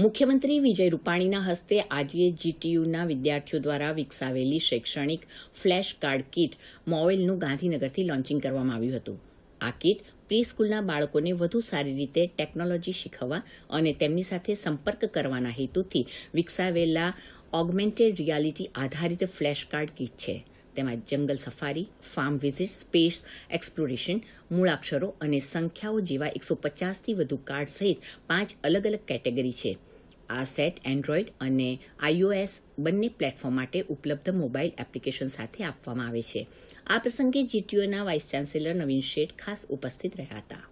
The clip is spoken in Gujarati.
મુખ્યમંત્રી વિજય રૂપાણીના હસ્તે આજે જીટીયુના વિદ્યાર્થીઓ દ્વારા વિકસાવેલી શૈક્ષણિક ફ્લેશ કાર્ડ કીટ મોવેલનું ગાંધીનગરથી લોન્ચિંગ કરવામાં આવ્યું હતું આ કીટ પ્રી સ્કૂલના બાળકોને વધુ સારી રીતે ટેકનોલોજી શીખવવા અને તેમની સાથે સંપર્ક કરવાના હેતુથી વિકસાવેલા ઓગમેન્ટેડ રિયાલિટી આધારિત ફ્લેશ કાર્ડ કીટ છે તેમાં જંગલ safari farm visit space exploration મૂળાક્ષરો અને સંખ્યાઓ જેવા એકસો પચાસથી વધુ કાર્ડ સહિત પાંચ અલગ અલગ કેટેગરી છે આ સેટ એન્ડ્રોઇડ અને આઈઓએસ બંને પ્લેટફોર્મ માટે ઉપલબ્ધ મોબાઈલ એપ્લિકેશન સાથે આપવામાં આવે છે આ પ્રસંગે જીટીયુના વાઇસ ચાન્સેલર નવીન શેઠ ખાસ ઉપસ્થિત રહ્યા હતા